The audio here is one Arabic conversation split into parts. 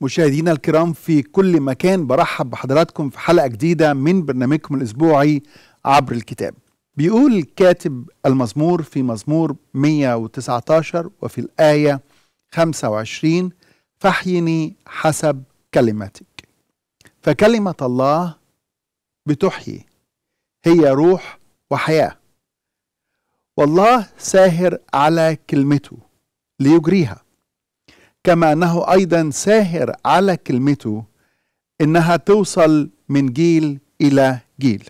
مشاهدينا الكرام في كل مكان برحب بحضراتكم في حلقة جديدة من برنامجكم الأسبوعي عبر الكتاب بيقول كاتب المزمور في مزمور 119 وفي الآية 25 فاحيني حسب كلمتك فكلمة الله بتحيي هي روح وحياة والله ساهر على كلمته ليجريها كما أنه أيضا ساهر على كلمته إنها توصل من جيل إلى جيل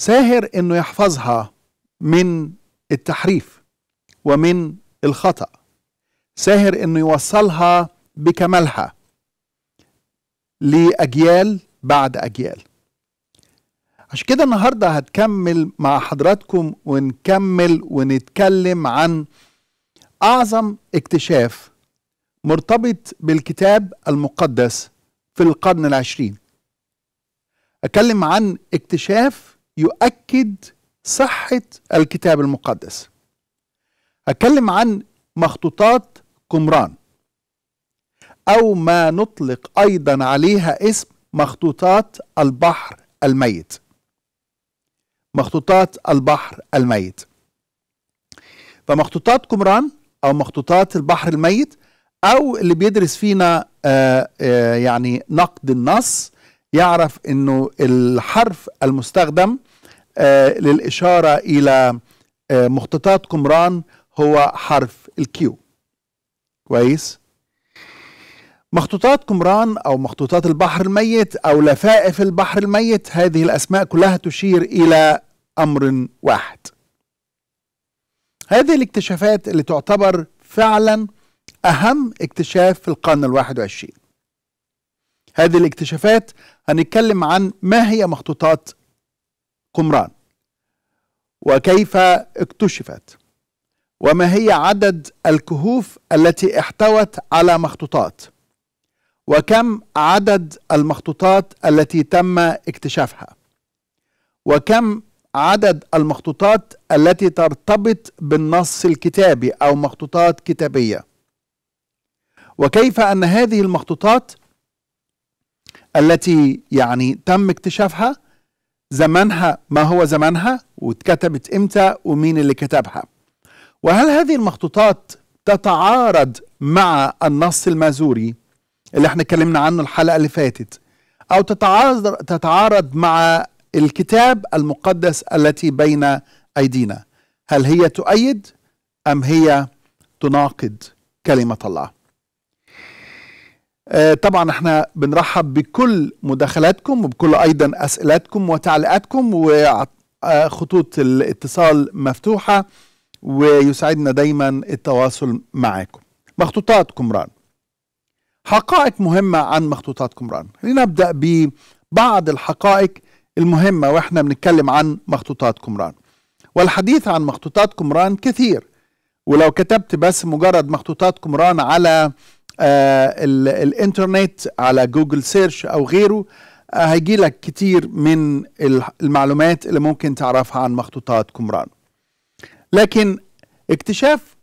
ساهر إنه يحفظها من التحريف ومن الخطأ ساهر إنه يوصلها بكمالها لأجيال بعد أجيال عشان كده النهاردة هتكمل مع حضراتكم ونكمل ونتكلم عن اعظم اكتشاف مرتبط بالكتاب المقدس في القرن العشرين اتكلم عن اكتشاف يؤكد صحه الكتاب المقدس اتكلم عن مخطوطات قمران او ما نطلق ايضا عليها اسم مخطوطات البحر الميت مخطوطات البحر الميت فمخطوطات قمران او مخطوطات البحر الميت او اللي بيدرس فينا آه، آه، يعني نقد النص يعرف انه الحرف المستخدم آه، للاشاره الى مخطوطات قمران هو حرف الكيو كويس مخطوطات قمران او مخطوطات البحر الميت او لفائف البحر الميت هذه الاسماء كلها تشير الى امر واحد هذه الاكتشافات اللي تعتبر فعلا أهم اكتشاف في القرن الواحد والعشرين هذه الاكتشافات هنتكلم عن ما هي مخطوطات قمران وكيف اكتشفت وما هي عدد الكهوف التي احتوت على مخطوطات وكم عدد المخطوطات التي تم اكتشافها وكم عدد المخطوطات التي ترتبط بالنص الكتابي أو مخطوطات كتابية وكيف أن هذه المخطوطات التي يعني تم اكتشافها زمنها ما هو زمنها واتكتبت امتى ومين اللي كتبها وهل هذه المخطوطات تتعارض مع النص المازوري اللي احنا اتكلمنا عنه الحلقة اللي فاتت او تتعارض, تتعارض مع الكتاب المقدس التي بين ايدينا هل هي تؤيد ام هي تناقض كلمه الله آه، طبعا احنا بنرحب بكل مداخلاتكم وبكل ايضا اسئلتكم وتعليقاتكم وخطوط الاتصال مفتوحه ويسعدنا دايما التواصل معاكم مخطوطات كمران حقائق مهمة عن مخطوطات قمران لنبدأ ببعض الحقائق المهمة واحنا بنتكلم عن مخطوطات قمران والحديث عن مخطوطات قمران كثير ولو كتبت بس مجرد مخطوطات قمران على آه الانترنت على جوجل سيرش او غيره آه هيجي لك كتير من المعلومات اللي ممكن تعرفها عن مخطوطات قمران لكن اكتشاف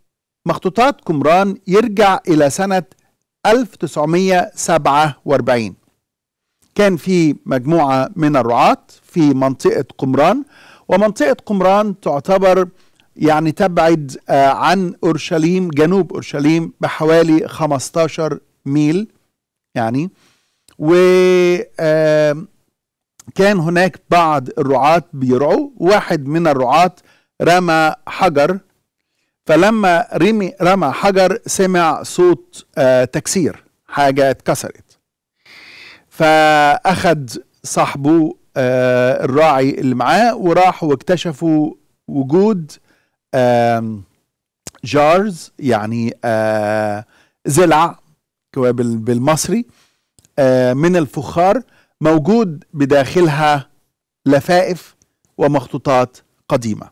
مخطوطات قمران يرجع الى سنه 1947 كان في مجموعة من الرعاة في منطقة قمران ومنطقة قمران تعتبر يعني تبعد آه، عن أورشليم جنوب أورشليم بحوالي 15 ميل يعني و كان هناك بعض الرعاة بيرعوا واحد من الرعاة رمى حجر فلما رمي رمى حجر سمع صوت آه، تكسير حاجة اتكسرت فأخد صاحبه آه، الراعي اللي معاه وراحوا واكتشفوا وجود جارز يعني آه، زلع بالمصري آه، من الفخار موجود بداخلها لفائف ومخطوطات قديمة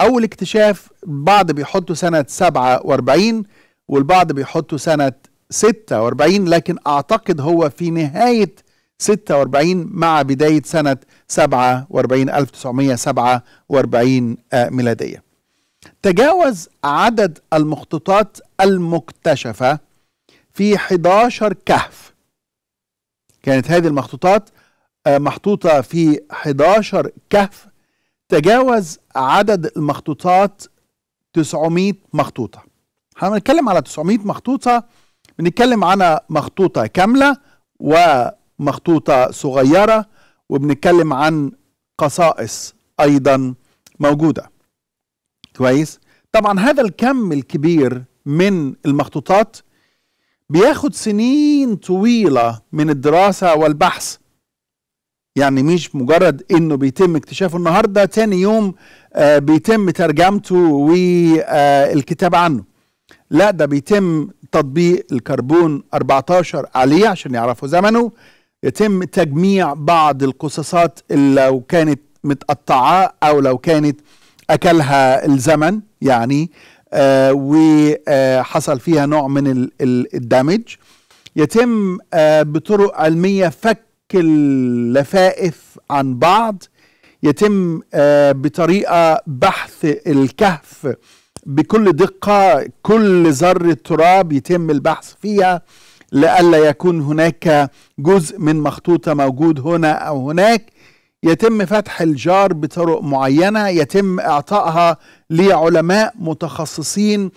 أول اكتشاف بعض بيحطوا سنة 47 والبعض بيحطوا سنة 46 لكن أعتقد هو في نهاية 46 مع بداية سنة 47 1947 آه، ميلادية تجاوز عدد المخطوطات المكتشفة في 11 كهف كانت هذه المخطوطات آه، محطوطة في 11 كهف تجاوز عدد المخطوطات 900 مخطوطة هنتكلم على 900 مخطوطة بنتكلم على مخطوطة كاملة ومخطوطة صغيرة وبنتكلم عن قصائص أيضا موجودة كويس طبعا هذا الكم الكبير من المخطوطات بياخد سنين طويلة من الدراسة والبحث يعني مش مجرد انه بيتم اكتشافه النهارده تاني يوم آه بيتم ترجمته والكتاب عنه لا ده بيتم تطبيق الكربون 14 عليه عشان يعرفوا زمنه يتم تجميع بعض القصاصات اللي لو كانت متقطعة أو لو كانت أكلها الزمن يعني آه وحصل آه، فيها نوع من الدمج يتم آه بطرق علمية فك اللفائف عن بعض يتم آه بطريقة بحث الكهف بكل دقة كل ذرة تراب يتم البحث فيها لئلا يكون هناك جزء من مخطوطة موجود هنا أو هناك يتم فتح الجار بطرق معينة يتم إعطائها لعلماء متخصصين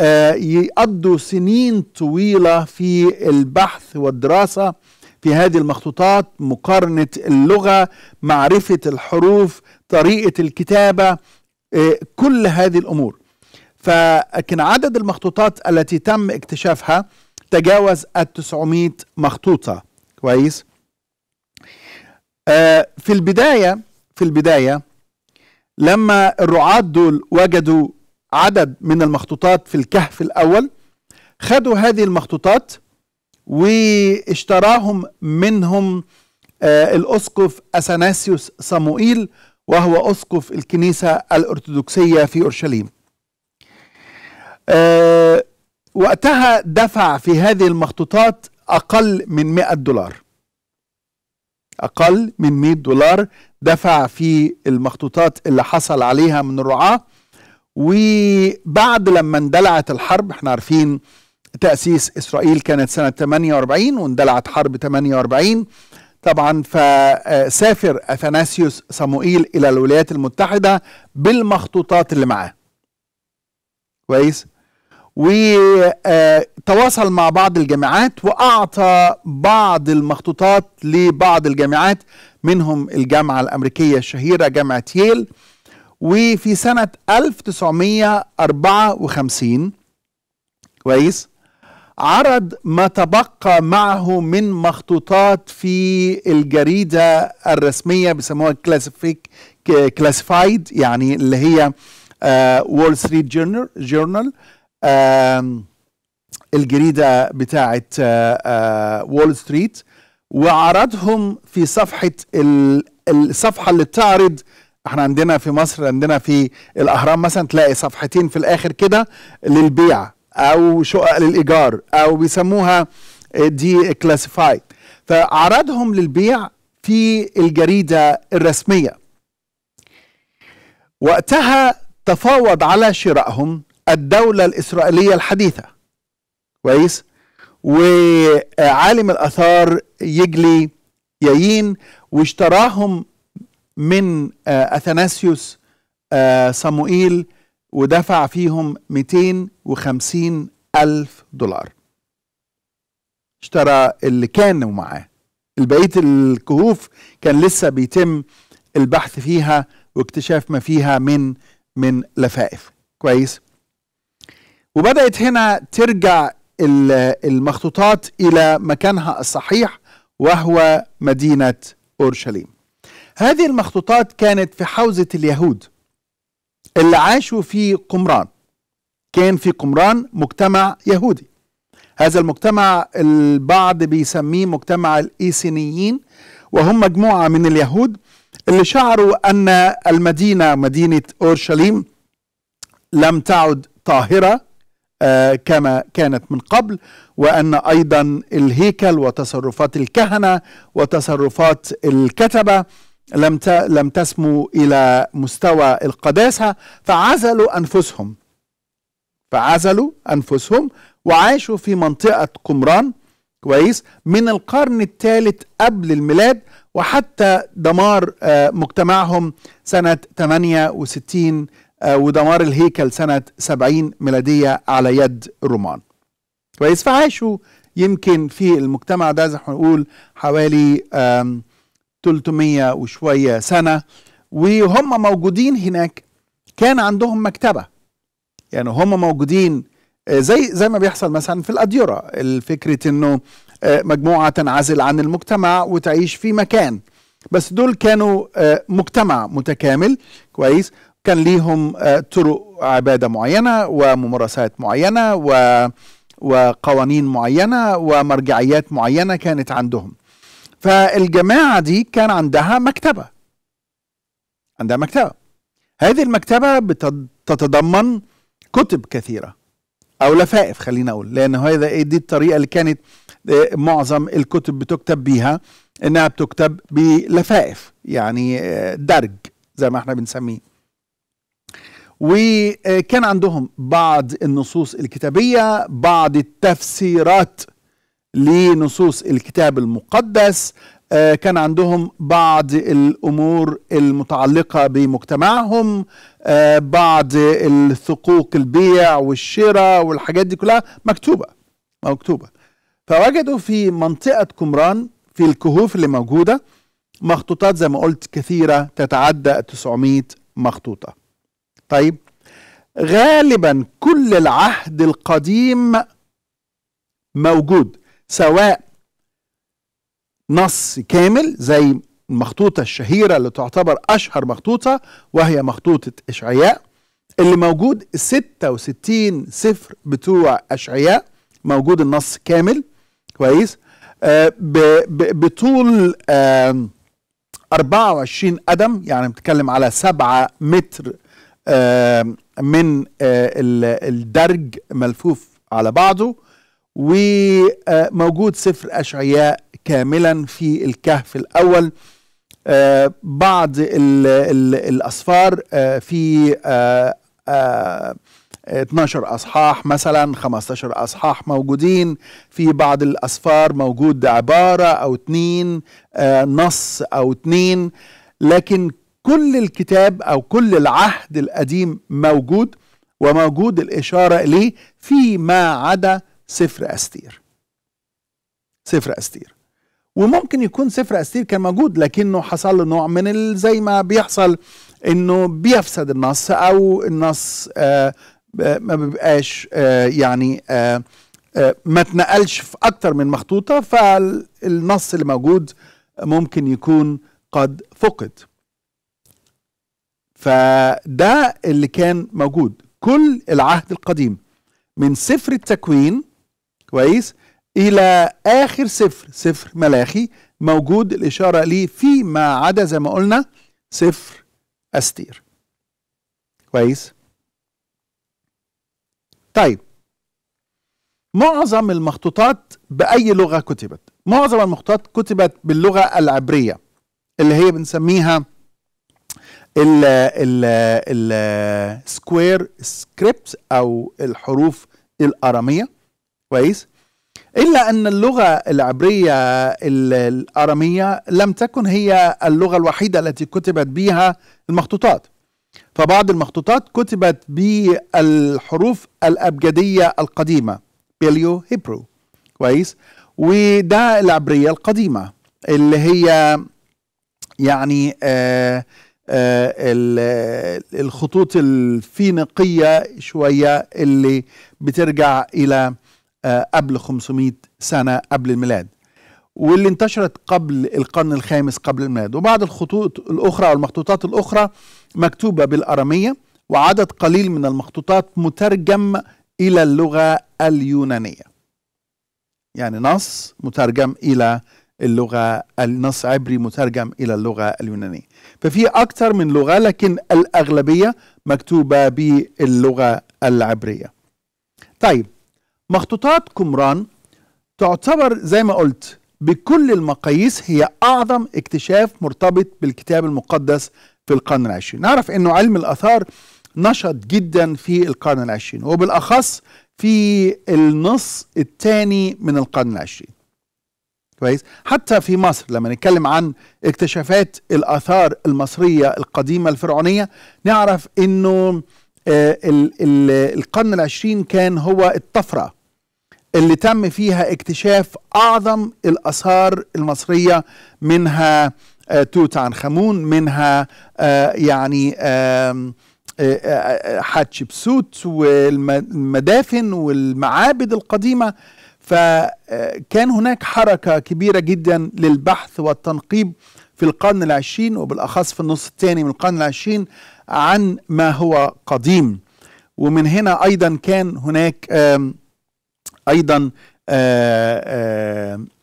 آه، يقضوا سنين طويلة في البحث والدراسة في هذه المخطوطات مقارنة اللغة معرفة الحروف طريقة الكتابة آه، كل هذه الأمور فكان عدد المخطوطات التي تم اكتشافها تجاوز ال 900 مخطوطة كويس آه، في البداية في البداية لما الرعاة دول وجدوا عدد من المخطوطات في الكهف الأول خدوا هذه المخطوطات واشتراهم منهم آه، الأسقف أثناسيوس صموئيل وهو أسقف الكنيسة الأرثوذكسية في أورشليم آه، وقتها دفع في هذه المخطوطات أقل من 100 دولار أقل من 100 دولار دفع في المخطوطات اللي حصل عليها من الرعاة وبعد لما اندلعت الحرب احنا عارفين تأسيس إسرائيل كانت سنة 48 واندلعت حرب 48 طبعا فسافر أثناسيوس صموئيل إلى الولايات المتحدة بالمخطوطات اللي معاه كويس؟ وتواصل مع بعض الجامعات وأعطى بعض المخطوطات لبعض الجامعات منهم الجامعة الأمريكية الشهيرة جامعة ييل وفي سنة 1954 كويس عرض ما تبقى معه من مخطوطات في الجريدة الرسمية بيسموها كلاسيفيك كلاسيفايد يعني اللي هي وول ستريت جورنال الجريده بتاعه وول ستريت وعرضهم في صفحه الصفحه اللي بتعرض احنا عندنا في مصر عندنا في الاهرام مثلا تلاقي صفحتين في الاخر كده للبيع او شقق للايجار او بيسموها دي آه، كلاسيفايد فعرضهم للبيع في الجريده الرسميه وقتها تفاوض على شرائهم الدولة الإسرائيلية الحديثة كويس وعالم الآثار يجلي يايين واشتراهم من آه، أثناسيوس آه، صموئيل ودفع فيهم 250 ألف دولار اشترى اللي كانوا معاه البقية الكهوف كان لسه بيتم البحث فيها واكتشاف ما فيها من من لفائف كويس وبدأت هنا ترجع المخطوطات إلى مكانها الصحيح وهو مدينة أورشليم هذه المخطوطات كانت في حوزة اليهود اللي عاشوا في قمران كان في قمران مجتمع يهودي هذا المجتمع البعض بيسميه مجتمع الإيسينيين وهم مجموعة من اليهود اللي شعروا أن المدينة مدينة أورشليم لم تعد طاهرة آه، كما كانت من قبل وأن أيضا الهيكل وتصرفات الكهنة وتصرفات الكتبة لم لم تسمو إلى مستوى القداسة فعزلوا أنفسهم فعزلوا أنفسهم وعاشوا في منطقة قمران كويس من القرن الثالث قبل الميلاد وحتى دمار آه، مجتمعهم سنة 68 آه، ودمار الهيكل سنة 70 ميلادية على يد الرومان كويس فعاشوا يمكن في المجتمع ده زي ما نقول حوالي 300 وشوية سنة وهم موجودين هناك كان عندهم مكتبة يعني هم موجودين آه، زي زي ما بيحصل مثلا في الأديرة الفكرة انه آه، مجموعة تنعزل عن المجتمع وتعيش في مكان بس دول كانوا مجتمع متكامل كويس كان ليهم آه، طرق عبادة معينة وممارسات معينة و وقوانين معينة ومرجعيات معينة كانت عندهم فالجماعة دي كان عندها مكتبة عندها مكتبة هذه المكتبة بتتضمن كتب كثيرة أو لفائف خلينا أقول لأن هذا إيه، دي الطريقة اللي كانت آه، معظم الكتب بتكتب بيها إنها بتكتب بلفائف يعني آه، درج زي ما احنا بنسميه وكان عندهم بعض النصوص الكتابية بعض التفسيرات لنصوص الكتاب المقدس آه، كان عندهم بعض الأمور المتعلقة بمجتمعهم آه، بعض الثقوق البيع والشراء والحاجات دي كلها مكتوبة مكتوبة فوجدوا في منطقة قمران في الكهوف اللي موجودة مخطوطات زي ما قلت كثيرة تتعدى 900 مخطوطة طيب غالبا كل العهد القديم موجود سواء نص كامل زي المخطوطة الشهيرة اللي تعتبر أشهر مخطوطة وهي مخطوطة إشعياء اللي موجود 66 سفر بتوع أشعياء موجود النص كامل كويس آه، بطول 24 قدم يعني بتكلم على 7 متر آه، من آه، الدرج ملفوف على بعضه وموجود آه، سفر أشعياء كاملا في الكهف الأول بعض ال الأسفار في 12 أصحاح مثلا 15 أصحاح موجودين في بعض الأسفار موجود عبارة أو اتنين نص أو اتنين لكن كل الكتاب او كل العهد القديم موجود وموجود الاشاره اليه فيما عدا سفر استير سفر استير وممكن يكون سفر استير كان موجود لكنه حصل له نوع من زي ما بيحصل انه بيفسد النص او النص آه, آه، ما بيبقاش آه يعني آه, آه، ما تنقلش في اكتر من مخطوطه فالنص اللي موجود ممكن يكون قد فقد فده اللي كان موجود كل العهد القديم من سفر التكوين كويس الى اخر سفر سفر ملاخي موجود الاشاره ليه فيما عدا زي ما قلنا سفر استير كويس طيب معظم المخطوطات باي لغه كتبت معظم المخطوطات كتبت باللغه العبريه اللي هي بنسميها ال ال السكوير سكريبت او الحروف الاراميه كويس الا ان اللغه العبريه الاراميه لم تكن هي اللغه الوحيده التي كتبت بها المخطوطات فبعض المخطوطات كتبت بالحروف الابجديه القديمه بيليو هيبرو كويس وده العبريه القديمه اللي هي يعني آه آه، الخطوط الفينيقية شوية اللي بترجع إلى آه، قبل 500 سنة قبل الميلاد واللي انتشرت قبل القرن الخامس قبل الميلاد وبعض الخطوط الأخرى أو المخطوطات الأخرى مكتوبة بالأرامية وعدد قليل من المخطوطات مترجم إلى اللغة اليونانية يعني نص مترجم إلى اللغة النص عبري مترجم إلى اللغة اليونانية ففي أكثر من لغة لكن الأغلبية مكتوبة باللغة العبرية طيب مخطوطات قمران تعتبر زي ما قلت بكل المقاييس هي أعظم اكتشاف مرتبط بالكتاب المقدس في القرن العشرين نعرف أنه علم الأثار نشط جدا في القرن العشرين وبالأخص في النص الثاني من القرن العشرين كويس حتى في مصر لما نتكلم عن اكتشافات الاثار المصريه القديمه الفرعونيه نعرف انه آه، القرن العشرين كان هو الطفره اللي تم فيها اكتشاف اعظم الاثار المصريه منها آه، توت عنخ امون منها آه، يعني حتشبسوت والمدافن والمعابد القديمه فكان هناك حركة كبيرة جدا للبحث والتنقيب في القرن العشرين وبالأخص في النص الثاني من القرن العشرين عن ما هو قديم ومن هنا أيضا كان هناك أيضا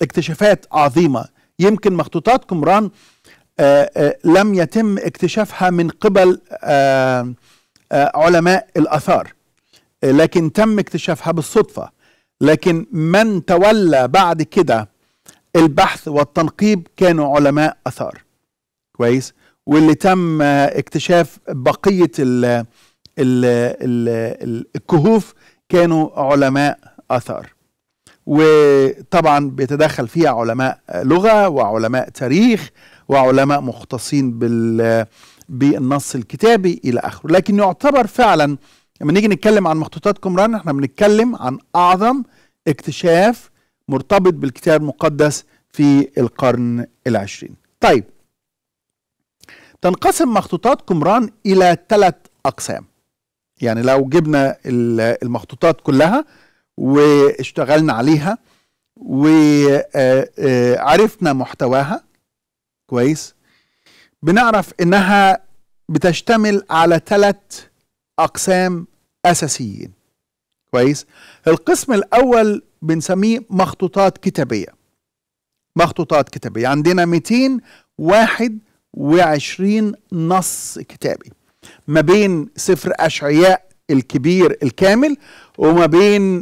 اكتشافات عظيمة يمكن مخطوطات قمران لم يتم اكتشافها من قبل علماء الآثار لكن تم اكتشافها بالصدفة لكن من تولى بعد كده البحث والتنقيب كانوا علماء اثار كويس واللي تم اكتشاف بقيه ال ال ال الكهوف كانوا علماء اثار وطبعا بيتدخل فيها علماء لغه وعلماء تاريخ وعلماء مختصين بال بالنص الكتابي الى اخره لكن يعتبر فعلا لما نيجي نتكلم عن مخطوطات قمران احنا بنتكلم عن اعظم اكتشاف مرتبط بالكتاب المقدس في القرن العشرين طيب تنقسم مخطوطات قمران الى ثلاث اقسام يعني لو جبنا المخطوطات كلها واشتغلنا عليها وعرفنا آه، آه، محتواها كويس بنعرف انها بتشتمل على ثلاث أقسام أساسيين كويس القسم الأول بنسميه مخطوطات كتابية مخطوطات كتابية عندنا 221 نص كتابي ما بين سفر أشعياء الكبير الكامل وما بين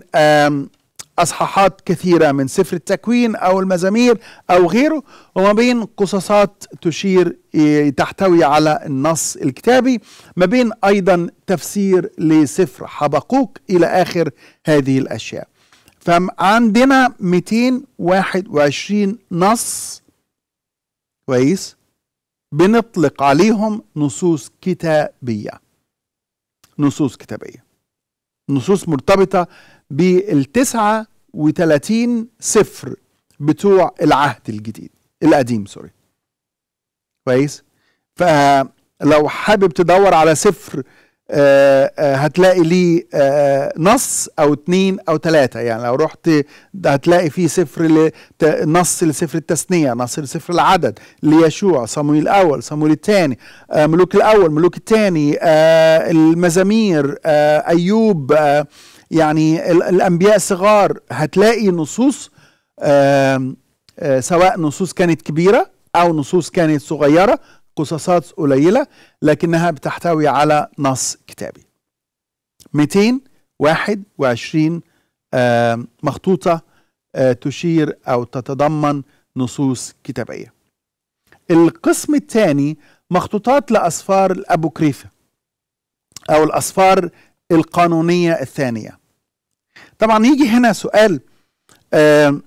أصحاحات كثيرة من سفر التكوين أو المزامير أو غيره وما بين قصصات تشير إيه، تحتوي على النص الكتابي ما بين أيضا تفسير لسفر حبقوق إلى آخر هذه الأشياء فعندنا 221 نص كويس بنطلق عليهم نصوص كتابية نصوص كتابية نصوص مرتبطة بالتسعة وتلاتين سفر بتوع العهد الجديد القديم سوري كويس فلو حابب تدور على سفر آه، آه، هتلاقي ليه آه، نص او اتنين او تلاتة يعني لو رحت هتلاقي فيه سفر نص لسفر التثنية نص لسفر العدد ليشوع صمويل الاول صمويل الثاني ملوك الاول ملوك الثاني المزامير ايوب يعني الأنبياء صغار هتلاقي نصوص سواء نصوص كانت كبيرة أو نصوص كانت صغيرة قصصات قليلة لكنها بتحتوي على نص كتابي 221 مخطوطة تشير أو تتضمن نصوص كتابية القسم الثاني مخطوطات لأسفار الأبوكريفة أو الأسفار القانونية الثانية طبعا يجي هنا سؤال آه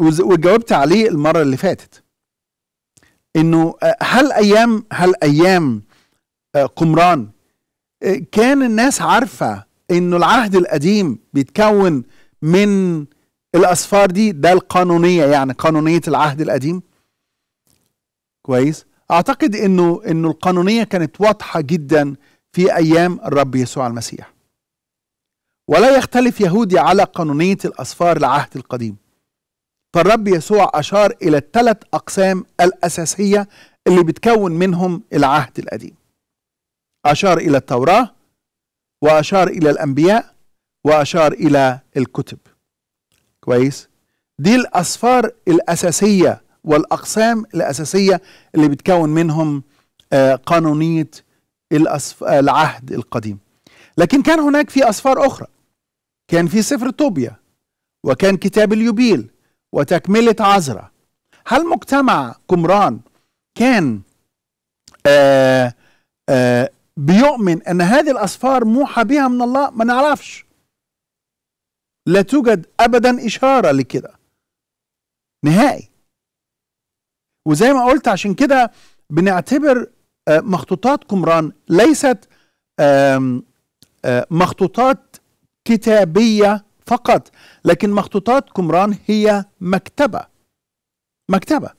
وجاوبت عليه المره اللي فاتت انه آه، هل ايام هل ايام آه، قمران آه، كان الناس عارفه انه العهد القديم بيتكون من الاسفار دي ده القانونيه يعني قانونيه العهد القديم كويس اعتقد انه انه القانونيه كانت واضحه جدا في ايام الرب يسوع المسيح ولا يختلف يهودي على قانونية الأسفار العهد القديم فالرب يسوع أشار إلى الثلاث أقسام الأساسية اللي بتكون منهم العهد القديم أشار إلى التوراة وأشار إلى الأنبياء وأشار إلى الكتب كويس دي الأسفار الأساسية والأقسام الأساسية اللي بتكون منهم آه، قانونية العهد القديم لكن كان هناك في أسفار أخرى كان في سفر طوبيا وكان كتاب اليوبيل وتكملة عزرة هل مجتمع قمران كان آآ آه، آآ آه، بيؤمن أن هذه الأسفار موحى بها من الله ما نعرفش لا توجد أبدا إشارة لكده نهائي وزي ما قلت عشان كده بنعتبر آه، مخطوطات قمران ليست مخطوطات كتابية فقط لكن مخطوطات قمران هي مكتبة مكتبة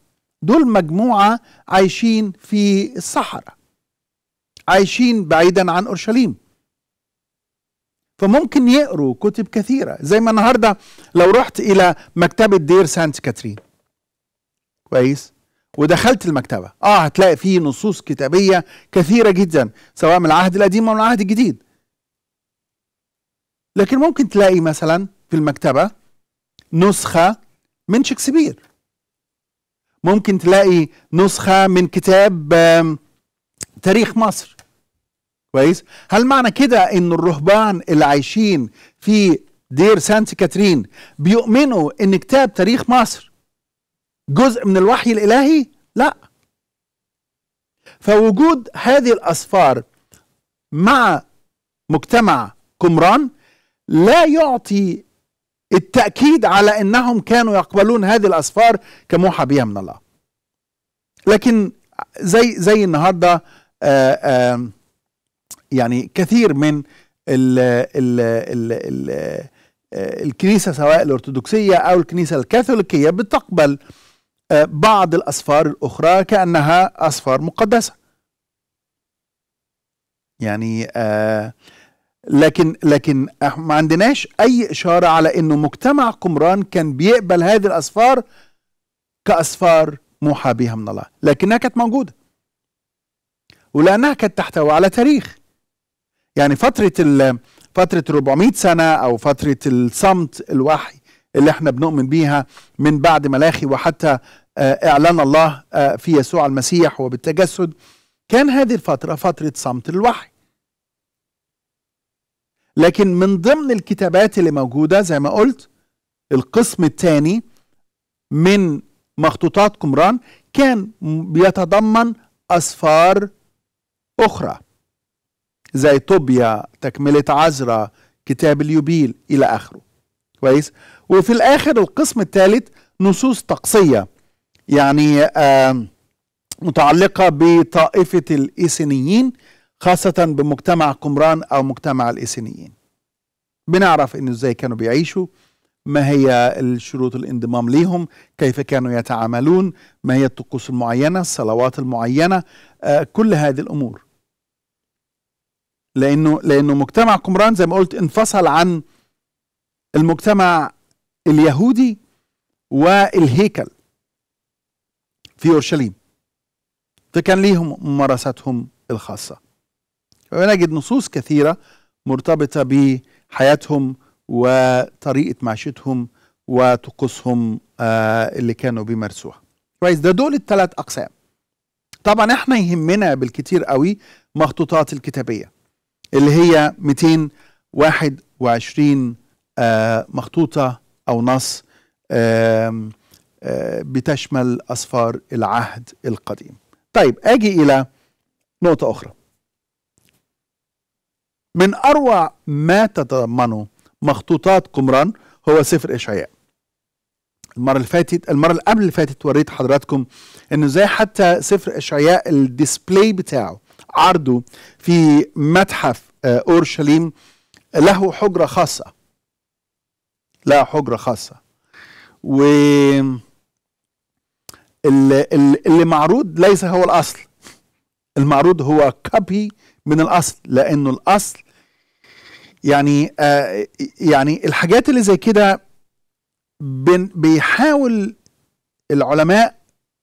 دول مجموعة عايشين في الصحراء عايشين بعيدا عن أورشليم فممكن يقروا كتب كثيرة زي ما النهاردة لو رحت إلى مكتبة دير سانت كاترين كويس ودخلت المكتبة اه هتلاقي فيه نصوص كتابية كثيرة جدا سواء من العهد القديم أو من العهد الجديد لكن ممكن تلاقي مثلا في المكتبه نسخه من شكسبير ممكن تلاقي نسخه من كتاب تاريخ مصر كويس هل معنى كده ان الرهبان اللي عايشين في دير سانت كاترين بيؤمنوا ان كتاب تاريخ مصر جزء من الوحي الالهي لا فوجود هذه الاسفار مع مجتمع قمران لا يعطي التأكيد على أنهم كانوا يقبلون هذه الأسفار كموحى بها من الله لكن زي زي النهارده آآ آه، آآ يعني كثير من الـ الـ الـ الـ آه، الكنيسة سواء الأرثوذكسية أو الكنيسة الكاثوليكية بتقبل آه، بعض الأسفار الأخرى كأنها أسفار مقدسة يعني آآ لكن لكن ما عندناش اي اشاره على انه مجتمع قمران كان بيقبل هذه الاسفار كاسفار موحى بها من الله لكنها كانت موجوده ولانها كانت تحتوي على تاريخ يعني فتره فتره 400 سنه او فتره الصمت الوحي اللي احنا بنؤمن بيها من بعد ملاخي وحتى آه، اعلان الله آه، في يسوع المسيح وبالتجسد كان هذه الفتره فتره صمت الوحي لكن من ضمن الكتابات اللي موجودة زي ما قلت القسم الثاني من مخطوطات قمران كان بيتضمن أسفار أخرى زي طوبيا تكملة عزرا كتاب اليوبيل إلى آخره كويس وفي الآخر القسم الثالث نصوص طقسية يعني آه متعلقة بطائفة الإيسينيين خاصة بمجتمع قمران أو مجتمع الإسينيين بنعرف إنه إزاي كانوا بيعيشوا ما هي الشروط الانضمام ليهم كيف كانوا يتعاملون ما هي الطقوس المعينة الصلوات المعينة آه كل هذه الأمور لأنه, لأنه مجتمع قمران زي ما قلت انفصل عن المجتمع اليهودي والهيكل في أورشليم فكان ليهم ممارساتهم الخاصه ونجد نصوص كثيرة مرتبطة بحياتهم وطريقة معيشتهم وطقوسهم آه، اللي كانوا بيمارسوها كويس ده دول الثلاث أقسام طبعا احنا يهمنا بالكتير قوي مخطوطات الكتابية اللي هي 221 آه، مخطوطة أو نص آه، بتشمل أسفار العهد القديم طيب أجي إلى نقطة أخرى من أروع ما تتضمنه مخطوطات قمران هو سفر إشعياء المرة اللي فاتت المرة اللي قبل اللي فاتت وريت حضراتكم إنه زي حتى سفر إشعياء الديسبلاي بتاعه عرضه في متحف آه، أورشليم له حجرة خاصة له حجرة خاصة و اللي معروض ليس هو الأصل المعروض هو كوبي من الأصل لأنه الأصل يعني آه يعني الحاجات اللي زي كده بيحاول العلماء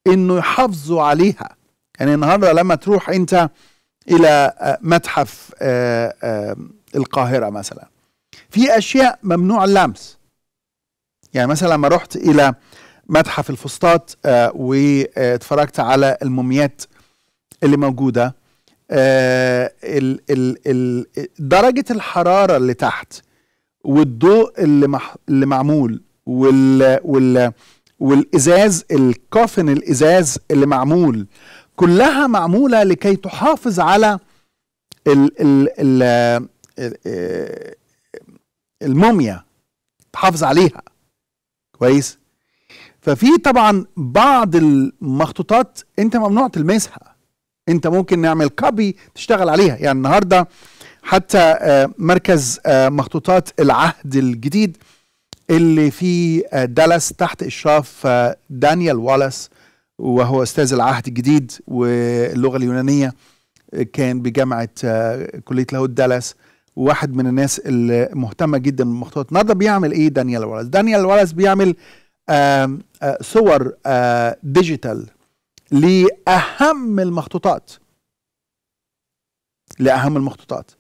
انه يحافظوا عليها يعني النهارده لما تروح انت الى آه، متحف آه، آه، القاهره مثلا في اشياء ممنوع اللمس يعني مثلا لما رحت الى متحف الفسطاط واتفرجت على الموميات اللي موجوده آه، ال ال ال درجة الحرارة اللي تحت والضوء اللي, مح اللي معمول وال وال والإزاز الكوفن الإزاز اللي معمول كلها معمولة لكي تحافظ على ال ال ال آه، الموميا تحافظ عليها كويس ففي طبعا بعض المخطوطات انت ممنوع تلمسها انت ممكن نعمل كوبي تشتغل عليها يعني النهارده حتى آه، مركز آه، مخطوطات العهد الجديد اللي في آه، دالاس تحت اشراف دانيال والاس وهو استاذ العهد الجديد واللغه اليونانيه كان بجامعه كليه لاهوت دالاس واحد من الناس المهتمه جدا بالمخطوطات النهارده بيعمل ايه دانيال والاس دانيال والاس بيعمل آآ آآ صور ديجيتال لأهم المخطوطات لأهم المخطوطات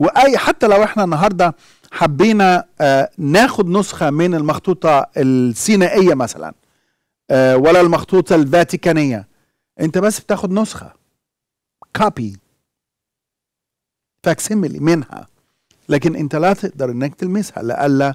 وأي حتى لو احنا النهاردة حبينا آه، ناخد نسخة من المخطوطة السينائية مثلا آه، ولا المخطوطة الفاتيكانية انت بس بتاخد نسخة كوبي فاكسيميلي منها لكن انت لا تقدر انك تلمسها لألا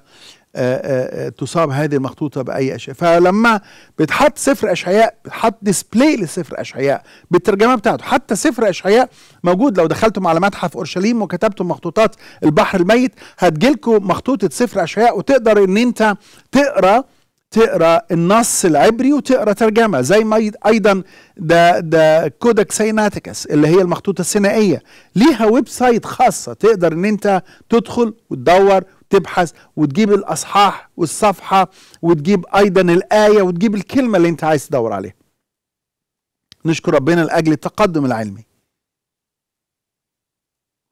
آه، آه، آه، تصاب هذه المخطوطة بأي أشياء فلما بتحط سفر أشعياء بتحط ديسبلاي لسفر أشعياء بالترجمة بتاعته حتى سفر أشعياء موجود لو دخلتم على متحف أورشليم وكتبتم مخطوطات البحر الميت هتجيلكم مخطوطة سفر أشعياء وتقدر إن أنت تقرأ تقرا النص العبري وتقرا ترجمه زي ما ايضا ده ده كودك سيناتيكس اللي هي المخطوطه السينائيه ليها ويب سايت خاصه تقدر ان انت تدخل وتدور تبحث وتجيب الاصحاح والصفحه وتجيب ايضا الايه وتجيب الكلمه اللي انت عايز تدور عليها نشكر ربنا لاجل التقدم العلمي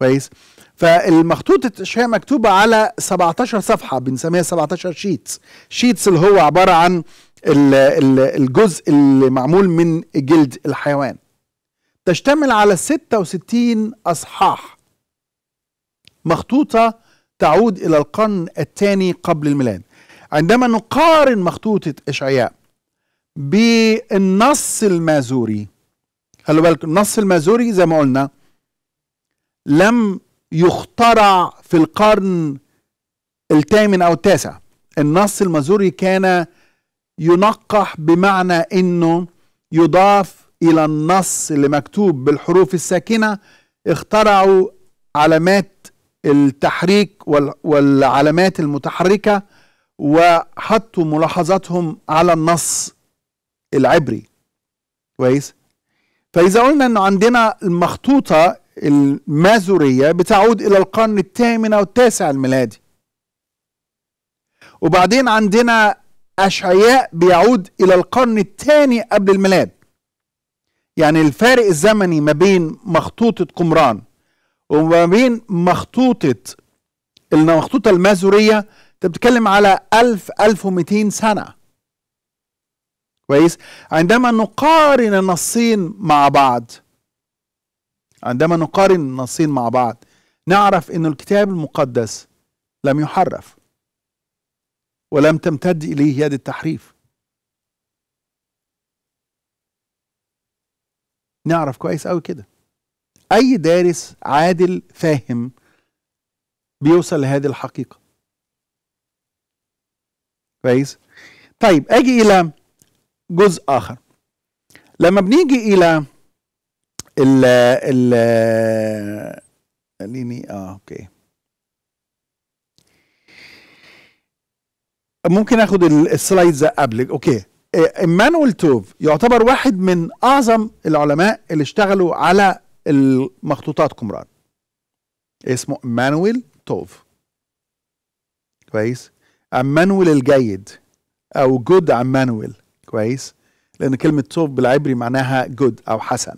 كويس فالمخطوطة الأشياء مكتوبة على 17 صفحة بنسميها 17 شيتس شيتس اللي هو عبارة عن الجزء اللي معمول من جلد الحيوان تشتمل على 66 أصحاح مخطوطة تعود إلى القرن الثاني قبل الميلاد عندما نقارن مخطوطة إشعياء بالنص المازوري خلوا بالك النص المازوري زي ما قلنا لم يخترع في القرن الثامن أو التاسع النص المازوري كان ينقح بمعنى أنه يضاف إلى النص اللي مكتوب بالحروف الساكنة اخترعوا علامات التحريك والعلامات المتحركة وحطوا ملاحظاتهم على النص العبري كويس فإذا قلنا أنه عندنا المخطوطة المازورية بتعود إلى القرن الثامن أو التاسع الميلادي وبعدين عندنا أشعياء بيعود إلى القرن الثاني قبل الميلاد يعني الفارق الزمني ما بين مخطوطة قمران وما بين مخطوطة المخطوطة المازورية انت بتتكلم على 1000 1200 سنة كويس عندما نقارن النصين مع بعض عندما نقارن النصين مع بعض نعرف أن الكتاب المقدس لم يحرف ولم تمتد إليه يد التحريف نعرف كويس قوي كده أي دارس عادل فاهم بيوصل لهذه الحقيقة كويس طيب أجي إلى جزء آخر لما بنيجي إلى ال ال خليني اه اوكي ممكن اخد السلايدز قبل اوكي ايمانويل توف يعتبر واحد من اعظم العلماء اللي اشتغلوا على المخطوطات قمران اسمه مانويل توف كويس عمانويل الجيد او جود عمانويل كويس لان كلمه توف بالعبري معناها جود او حسن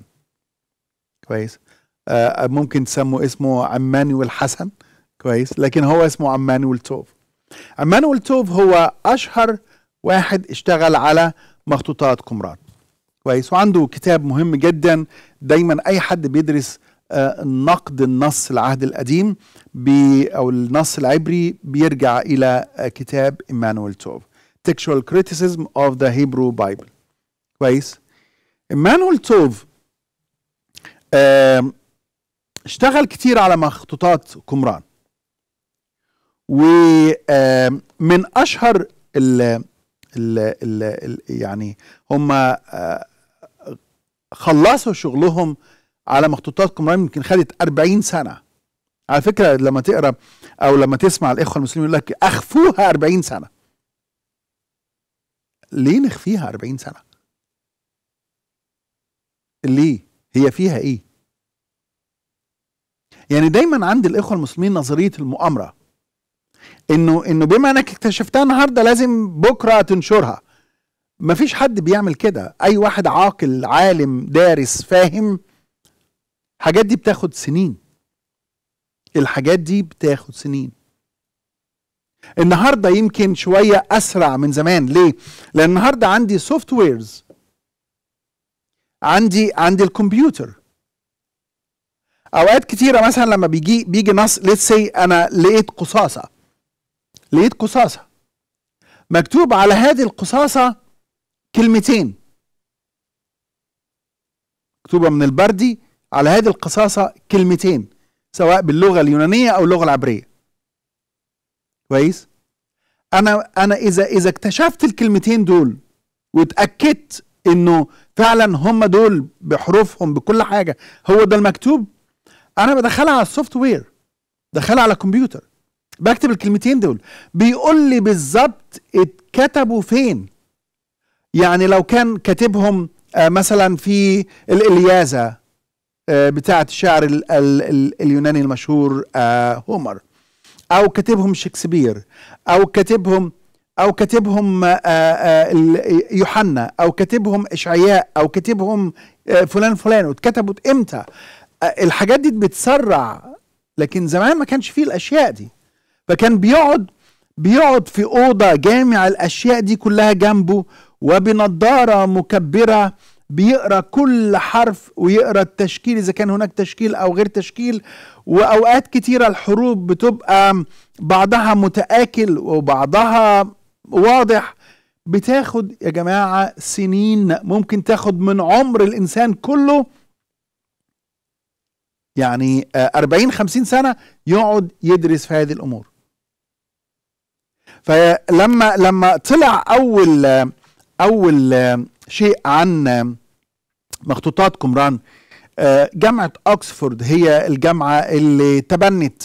كويس آه ممكن تسموا اسمه عمانويل حسن كويس لكن هو اسمه عمانويل توف عمانويل توف هو اشهر واحد اشتغل على مخطوطات قمران كويس وعنده كتاب مهم جدا دايما اي حد بيدرس آه، نقد النص العهد القديم بي او النص العبري بيرجع الى آه، كتاب ايمانويل توف textual criticism of the Hebrew Bible كويس ايمانويل توف اشتغل كتير على مخطوطات قمران ومن اشهر ال ال ال يعني هم آه، خلصوا شغلهم على مخطوطات قمران يمكن خدت 40 سنه على فكره لما تقرا او لما تسمع الاخوه المسلمين يقول لك اخفوها 40 سنه ليه نخفيها 40 سنه ليه هي فيها ايه يعني دايما عند الاخوه المسلمين نظريه المؤامره انه انه بما انك اكتشفتها النهارده لازم بكره تنشرها ما فيش حد بيعمل كده اي واحد عاقل عالم دارس فاهم الحاجات دي بتاخد سنين الحاجات دي بتاخد سنين النهارده يمكن شويه اسرع من زمان ليه لان النهارده عندي سوفت ويرز عندي عندي الكمبيوتر اوقات كتيره مثلا لما بيجي بيجي نص ليتس سي انا لقيت قصاصه لقيت قصاصه مكتوب على هذه القصاصه كلمتين مكتوبة من البردي على هذه القصاصة كلمتين سواء باللغة اليونانية أو اللغة العبرية كويس أنا أنا إذا إذا اكتشفت الكلمتين دول واتأكدت إنه فعلا هم دول بحروفهم بكل حاجة هو ده المكتوب أنا بدخلها على السوفت وير دخلها على الكمبيوتر بكتب الكلمتين دول بيقول لي بالظبط اتكتبوا فين يعني لو كان كاتبهم آه، مثلا في الإلياذة آه، بتاعة الشعر اليوناني المشهور آه، هومر أو كاتبهم شكسبير أو كاتبهم أو كاتبهم يوحنا أو كاتبهم إشعياء أو كاتبهم فلان فلان واتكتبت إمتى الحاجات دي بتسرع لكن زمان ما كانش فيه الأشياء دي فكان بيقعد بيقعد في أوضة جامع الأشياء دي كلها جنبه وبنضارة مكبرة بيقرا كل حرف ويقرا التشكيل اذا كان هناك تشكيل او غير تشكيل واوقات كتيره الحروب بتبقى بعضها متاكل وبعضها واضح بتاخد يا جماعه سنين ممكن تاخد من عمر الانسان كله يعني 40 آه، 50 سنه يقعد يدرس في هذه الامور فلما لما طلع اول اول شيء عن مخطوطات قمران آه، جامعه اوكسفورد هي الجامعه اللي تبنت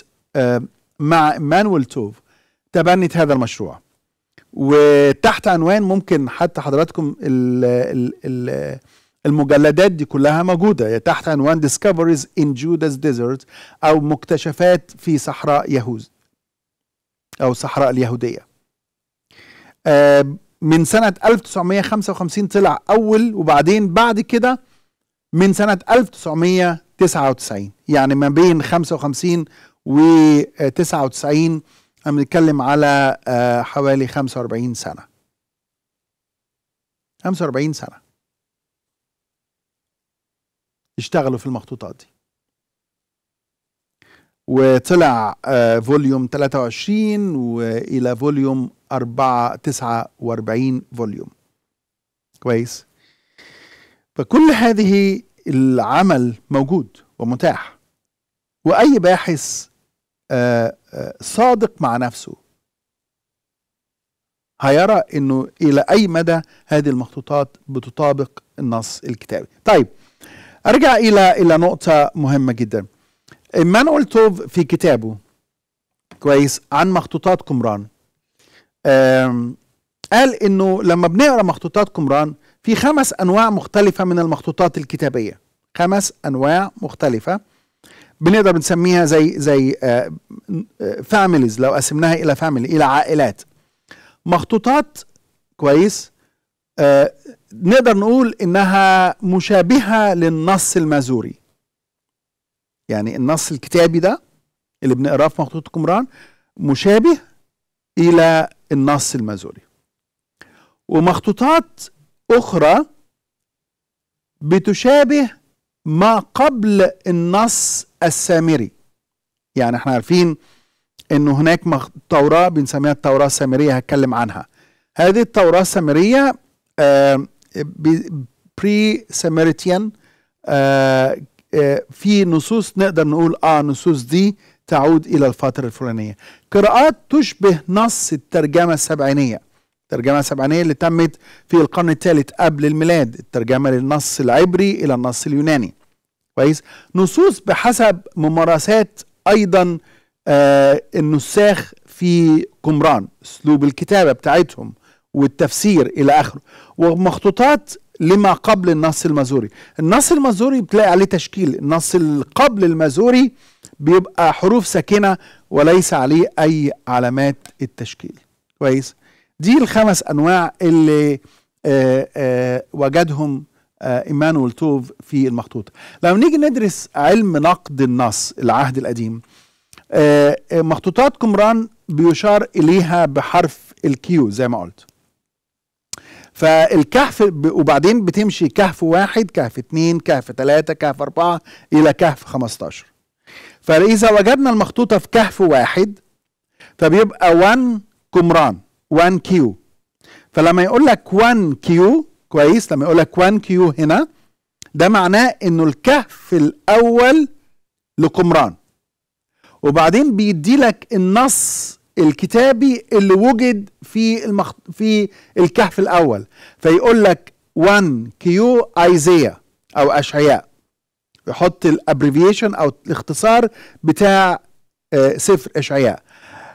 مع مانويل توف تبنت هذا المشروع وتحت عنوان ممكن حتى حضراتكم المجلدات دي كلها موجودة تحت عنوان Discoveries in Judas Desert أو مكتشفات في صحراء يهوذ أو صحراء اليهودية من سنة 1955 طلع أول وبعدين بعد كده من سنة 1999 يعني ما بين 55 و 99 احنا بنتكلم على آه، حوالي 45 سنة 45 سنة اشتغلوا في المخطوطات دي وطلع آه، فوليوم 23 والى فوليوم 4 49 فوليوم كويس فكل هذه العمل موجود ومتاح واي باحث آه، آه، صادق مع نفسه هيرى انه الى اي مدى هذه المخطوطات بتطابق النص الكتابي طيب ارجع الى الى نقطه مهمه جدا ايمانويل توف في كتابه كويس عن مخطوطات قمران قال انه لما بنقرا مخطوطات قمران في خمس انواع مختلفه من المخطوطات الكتابيه خمس انواع مختلفه بنقدر نسميها زي زي فاميليز آه، لو قسمناها الى فاميلي الى عائلات مخطوطات كويس آه، نقدر نقول انها مشابهه للنص المازوري يعني النص الكتابي ده اللي بنقراه في مخطوط قمران مشابه إلى النص المازوري ومخطوطات أخرى بتشابه ما قبل النص السامري يعني احنا عارفين انه هناك توراة بنسميها التوراة السامرية هتكلم عنها هذه التوراة السامرية آه بري سامريتيان آه في نصوص نقدر نقول اه النصوص دي تعود الى الفتره الفلانيه قراءات تشبه نص الترجمه السبعينيه الترجمه السبعينيه اللي تمت في القرن الثالث قبل الميلاد الترجمه للنص العبري الى النص اليوناني كويس نصوص بحسب ممارسات ايضا آه النساخ في قمران اسلوب الكتابه بتاعتهم والتفسير الى اخره ومخطوطات لما قبل النص المزوري النص المزوري بتلاقي عليه تشكيل النص قبل المزوري بيبقى حروف ساكنه وليس عليه اي علامات التشكيل كويس دي الخمس انواع اللي آآ آه، آآ آه، وجدهم آه، ايمانويل توف في المخطوطه لما نيجي ندرس علم نقد النص العهد القديم مخطوطات قمران بيشار اليها بحرف الكيو زي ما قلت فالكهف وبعدين بتمشي كهف واحد كهف اثنين كهف ثلاثة كهف أربعة إلى كهف خمستاشر فإذا وجدنا المخطوطة في كهف واحد فبيبقى 1 كمران 1 كيو فلما يقول لك 1 كيو كويس لما يقول لك 1 كيو هنا ده معناه انه الكهف الاول لقمران وبعدين بيدي لك النص الكتابي اللي وجد في المخ... في الكهف الاول فيقول لك 1 كيو ايزيا او اشعياء يحط الابريفيشن او الاختصار بتاع آه سفر اشعياء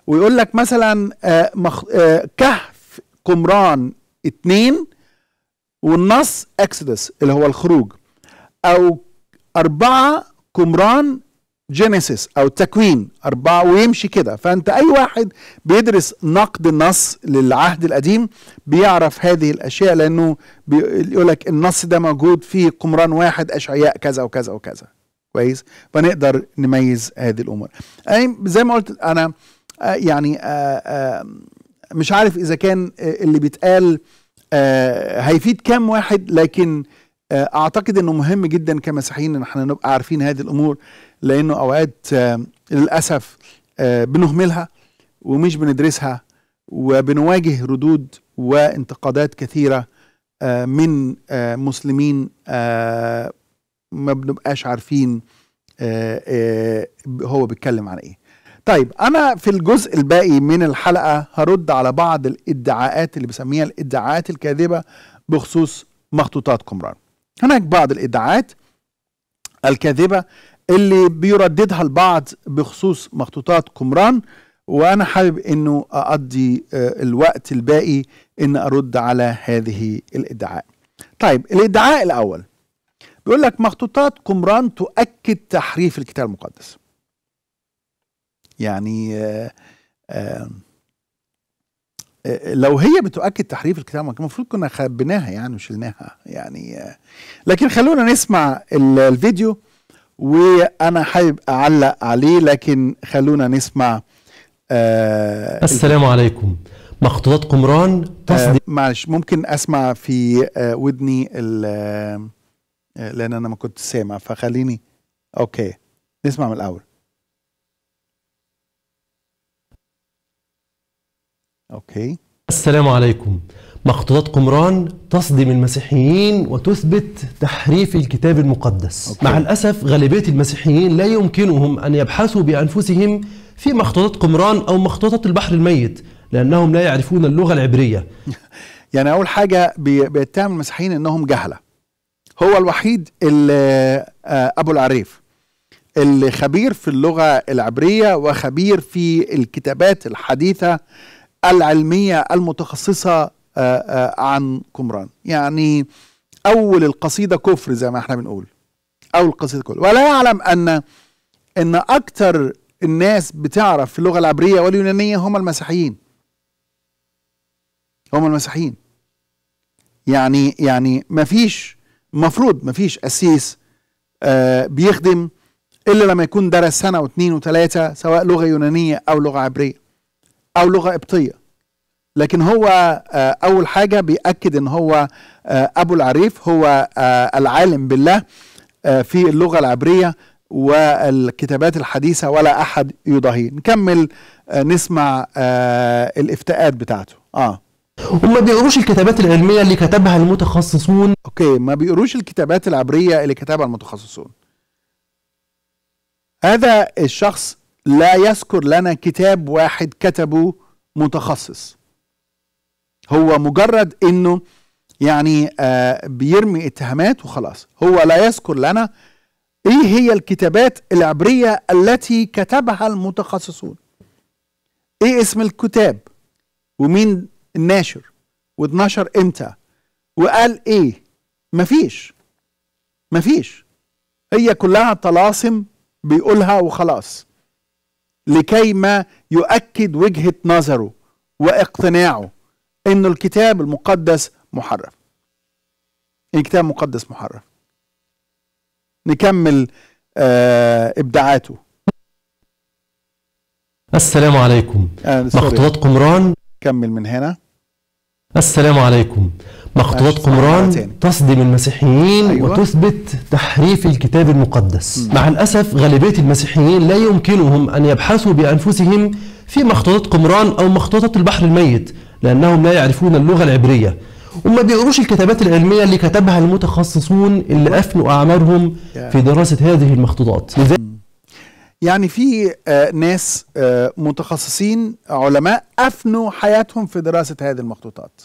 ويقول لك مثلا آه مخ... آه كهف قمران 2 والنص اكسدس اللي هو الخروج او أربعة قمران جينيسيس او التكوين اربعه ويمشي كده فانت اي واحد بيدرس نقد النص للعهد القديم بيعرف هذه الاشياء لانه بيقول لك النص ده موجود في قمران واحد اشعياء كذا وكذا وكذا كويس فنقدر نميز هذه الامور اي زي ما قلت انا آه، يعني آه، آه، مش عارف اذا كان اللي بيتقال هيفيد كام واحد لكن اعتقد انه مهم جدا كمسيحيين ان احنا نبقى عارفين هذه الامور لانه اوقات آه، للاسف آه، بنهملها ومش بندرسها وبنواجه ردود وانتقادات كثيره آه، من مسلمين ما بنبقاش عارفين هو بيتكلم عن ايه طيب انا في الجزء الباقي من الحلقه هرد على بعض الادعاءات اللي بسميها الادعاءات الكاذبه بخصوص مخطوطات قمران هناك بعض الادعاءات الكاذبه اللي بيرددها البعض بخصوص مخطوطات قمران وانا حابب انه اقضي آه، الوقت الباقي ان ارد على هذه الادعاء طيب الادعاء الاول بيقول لك مخطوطات قمران تؤكد تحريف الكتاب المقدس يعني آه، آه، لو هي بتؤكد تحريف الكتاب المقدس المفروض كنا خبيناها يعني وشلناها يعني لكن خلونا نسمع الفيديو وانا حابب اعلق عليه لكن خلونا نسمع آه السلام عليكم مخطوطات قمران آه، تصدي آه معلش ممكن اسمع في آه ودني آه، آه، لان انا ما كنت سامع فخليني اوكي نسمع من الاول اوكي السلام عليكم مخطوطات قمران تصدم المسيحيين وتثبت تحريف الكتاب المقدس أوكي. مع الأسف غالبية المسيحيين لا يمكنهم أن يبحثوا بأنفسهم في مخطوطات قمران أو مخطوطات البحر الميت لأنهم لا يعرفون اللغة العبرية يعني أول حاجة بيتهم المسيحيين أنهم جهلة هو الوحيد اللي آه، أبو العريف اللي خبير في اللغة العبرية وخبير في الكتابات الحديثة العلمية المتخصصة آه، آه، عن قمران يعني أول القصيدة كفر زي ما احنا بنقول أول القصيدة كفر ولا يعلم أن أن أكثر الناس بتعرف في اللغة العبرية واليونانية هم المسيحيين هم المسيحيين يعني يعني ما فيش مفروض فيش أسيس آه بيخدم إلا لما يكون درس سنة واثنين وثلاثة سواء لغة يونانية أو لغة عبرية أو لغة قبطية لكن هو آه، اول حاجه بياكد ان هو آه، ابو العريف هو آه، العالم بالله في اللغه العبريه والكتابات الحديثه ولا احد يضاهيه نكمل نسمع الافتاءات بتاعته اه وما بيقروش الكتابات العلميه اللي كتبها المتخصصون اوكي ما بيقروش الكتابات العبريه اللي كتبها المتخصصون هذا الشخص لا يذكر لنا كتاب واحد كتبه متخصص هو مجرد انه يعني آه بيرمي اتهامات وخلاص هو لا يذكر لنا ايه هي الكتابات العبريه التي كتبها المتخصصون ايه اسم الكتاب ومين الناشر واتنشر امتى وقال ايه مفيش مفيش هي كلها طلاسم بيقولها وخلاص لكي ما يؤكد وجهه نظره واقتناعه أن الكتاب المقدس محرف إن الكتاب المقدس محرف نكمل آه إبداعاته السلام عليكم مخطوطات قمران كمل من هنا السلام عليكم مخطوطات نعم، قمران تصدم المسيحيين أيوة. وتثبت تحريف الكتاب المقدس م. مع الأسف غالبية المسيحيين لا يمكنهم أن يبحثوا بأنفسهم في مخطوطات قمران أو مخطوطات البحر الميت لأنهم لا يعرفون اللغة العبرية وما بيقروش الكتابات العلمية اللي كتبها المتخصصون اللي أفنوا أعمارهم في دراسة هذه المخطوطات يعني في آه، ناس آه، متخصصين علماء أفنوا حياتهم في دراسة هذه المخطوطات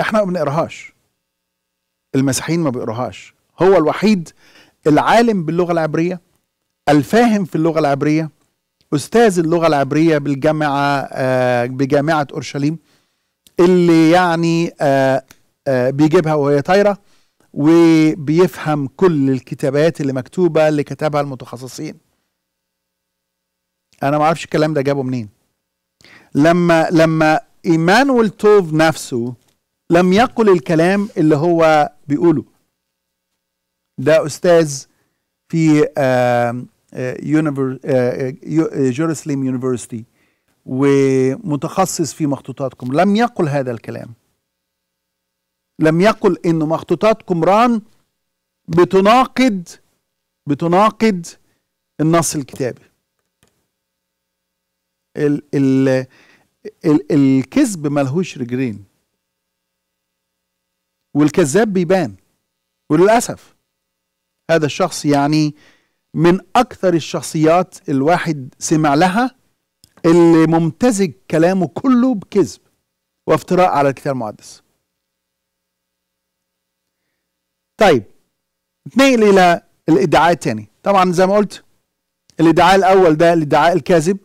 احنا ما بنقراهاش المسيحيين ما بيقراهاش هو الوحيد العالم باللغة العبرية الفاهم في اللغة العبرية استاذ اللغه العبريه بالجامعه آه، بجامعه اورشليم اللي يعني آه، آه، بيجيبها وهي طايره وبيفهم كل الكتابات اللي مكتوبه اللي كتبها المتخصصين انا ما اعرفش الكلام ده جابه منين لما لما ايمانويل توف نفسه لم يقل الكلام اللي هو بيقوله ده استاذ في جيروسليم آه، آه، آه، يونيفرستي ومتخصص في مخطوطاتكم لم يقل هذا الكلام لم يقل انه مخطوطات قمران بتناقض بتناقض النص الكتابي ال ال ال الكذب ملهوش رجلين والكذاب بيبان وللاسف هذا الشخص يعني من اكثر الشخصيات الواحد سمع لها اللي ممتزج كلامه كله بكذب وافتراء على الكتاب المقدس طيب نتنقل الى الادعاء الثاني طبعا زي ما قلت الادعاء الاول ده الادعاء الكاذب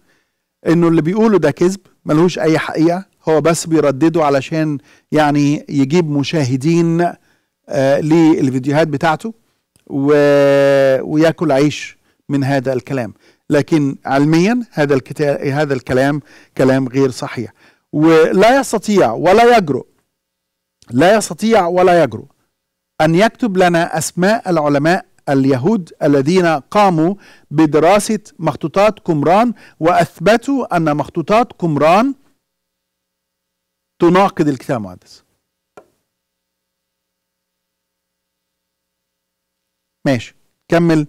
انه اللي بيقوله ده كذب ملهوش اي حقيقه هو بس بيردده علشان يعني يجيب مشاهدين آه للفيديوهات بتاعته و... وياكل عيش من هذا الكلام لكن علميا هذا الكتاب هذا الكلام كلام غير صحيح ولا يستطيع ولا يجرؤ لا يستطيع ولا يجرؤ ان يكتب لنا اسماء العلماء اليهود الذين قاموا بدراسه مخطوطات قمران واثبتوا ان مخطوطات قمران تناقض الكتاب المقدس ماشي كمل